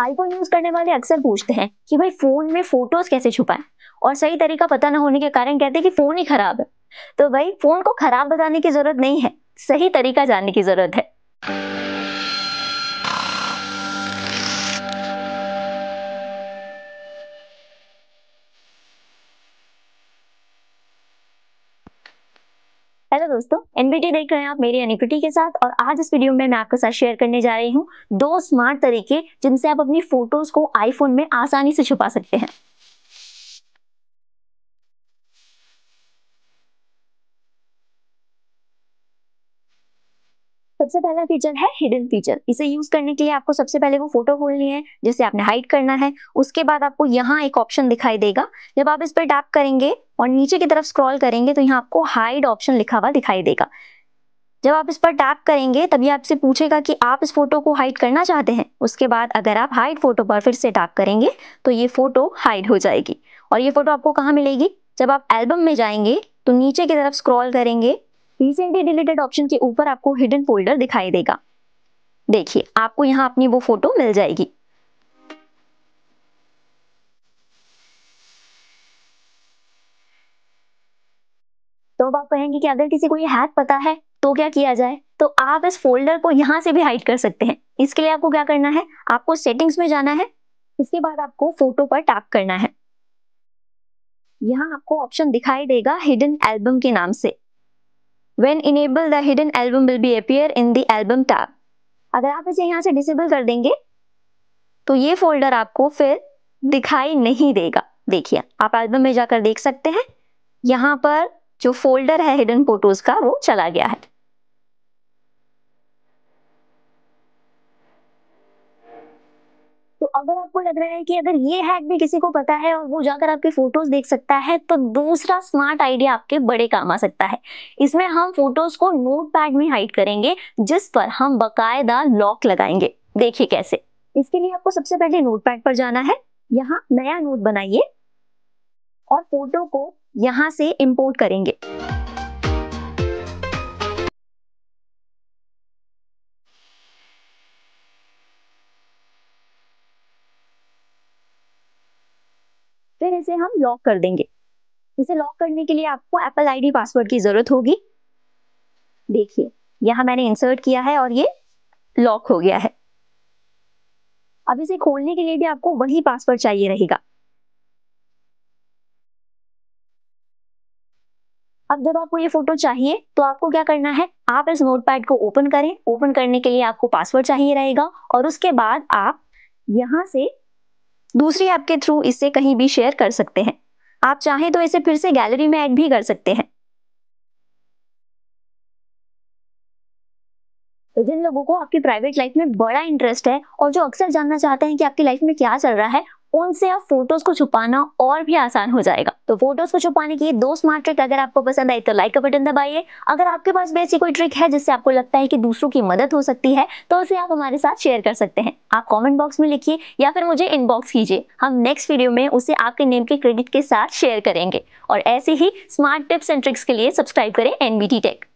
IPhone use करने वाले अक्सर पूछते हैं कि भाई फोन में फोटोज कैसे छुपाए और सही तरीका पता न होने के कारण कहते हैं कि फोन ही खराब है तो भाई फोन को खराब बताने की जरूरत नहीं है सही तरीका जानने की जरूरत है हेलो दोस्तों एनबीटी देख रहे हैं आप मेरी एनिक्विटी e के साथ और आज इस वीडियो में मैं आपके साथ शेयर करने जा रही हूँ दो स्मार्ट तरीके जिनसे आप अपनी फोटोज को आईफोन में आसानी से छुपा सकते हैं सबसे पहला फीचर है हिडन फीचर इसे यूज करने के लिए आपको सबसे पहले वो फोटो खोलनी है जिसे आपने हाइड करना है उसके बाद आपको यहाँ एक ऑप्शन दिखाई देगा जब आप इस पर टैप करेंगे और नीचे की तरफ स्क्रॉल करेंगे तो यहाँ आपको हाइड ऑप्शन लिखा हुआ दिखाई देगा जब आप इस पर टैप करेंगे तभी आपसे पूछेगा कि आप इस फोटो को हाइड करना चाहते हैं उसके बाद अगर आप हाइड फोटो पर फिर से टैप करेंगे तो ये फोटो हाइड हो जाएगी और ये फोटो आपको कहाँ मिलेगी जब आप एल्बम में जाएंगे तो नीचे की तरफ स्क्रॉल करेंगे रिसेंटली डिलीटेड ऑप्शन के ऊपर आपको हिडन फोल्डर दिखाई देगा देखिए आपको यहाँ अपनी वो फोटो मिल जाएगी तो अब आप कहेंगे कि अगर किसी को ये हैक पता है तो क्या किया जाए तो आप इस फोल्डर को यहाँ से भी हाइड कर सकते हैं इसके लिए आपको क्या करना है आपको सेटिंग्स में जाना है इसके बाद आपको फोटो पर टैप करना है यहाँ आपको ऑप्शन दिखाई देगा हिडन एल्बम के नाम से When enable, the hidden album will be appear in the album tab. अगर आप इसे यहाँ से disable कर देंगे तो ये फोल्डर आपको फिर दिखाई नहीं देगा देखिए आप एल्बम में जाकर देख सकते हैं यहाँ पर जो फोल्डर है हिडन फोटोज का वो चला गया है अगर आपको लग रहा है कि अगर ये हैक भी किसी को पता है और वो जाकर आपके फोटोज देख सकता है तो दूसरा स्मार्ट आइडिया आपके बड़े काम आ सकता है इसमें हम फोटोज को नोटपैड में हाइड करेंगे जिस पर हम बकायदा लॉक लगाएंगे देखिए कैसे इसके लिए आपको सबसे पहले नोटपैड पर जाना है यहाँ नया नोट बनाइए और फोटो को यहाँ से इम्पोर्ट करेंगे फिर इसे हम लॉक कर देंगे इसे लॉक करने के लिए आपको एप्पल आईडी पासवर्ड की जरूरत होगी देखिए यहां मैंने इंसर्ट किया है और ये लॉक हो गया है अब इसे खोलने के लिए भी आपको वही पासवर्ड चाहिए रहेगा अब जब आपको ये फोटो चाहिए तो आपको क्या करना है आप इस नोटपैड को ओपन करें ओपन करने के लिए आपको पासवर्ड चाहिए रहेगा और उसके बाद आप यहां से दूसरी ऐप के थ्रू इसे कहीं भी शेयर कर सकते हैं आप चाहें तो इसे फिर से गैलरी में ऐड भी कर सकते हैं तो जिन लोगों को आपकी प्राइवेट लाइफ में बड़ा इंटरेस्ट है और जो अक्सर जानना चाहते हैं कि आपकी लाइफ में क्या चल रहा है उनसे आप फोटोज को छुपाना और भी आसान हो जाएगा तो फोटोज को छुपाने की दो स्मार्ट ट्रिक अगर आपको पसंद आई तो लाइक का बटन दबाइए अगर आपके पास भी ऐसी कोई ट्रिक है जिससे आपको लगता है कि दूसरों की मदद हो सकती है तो उसे आप हमारे साथ शेयर कर सकते हैं आप कॉमेंट बॉक्स में लिखिए या फिर मुझे इनबॉक्स कीजिए हम नेक्स्ट वीडियो में उसे आपके नेम के क्रेडिट के साथ शेयर करेंगे और ऐसे ही स्मार्ट टिप्स एंड ट्रिक्स के लिए सब्सक्राइब करें एनबीटी टेक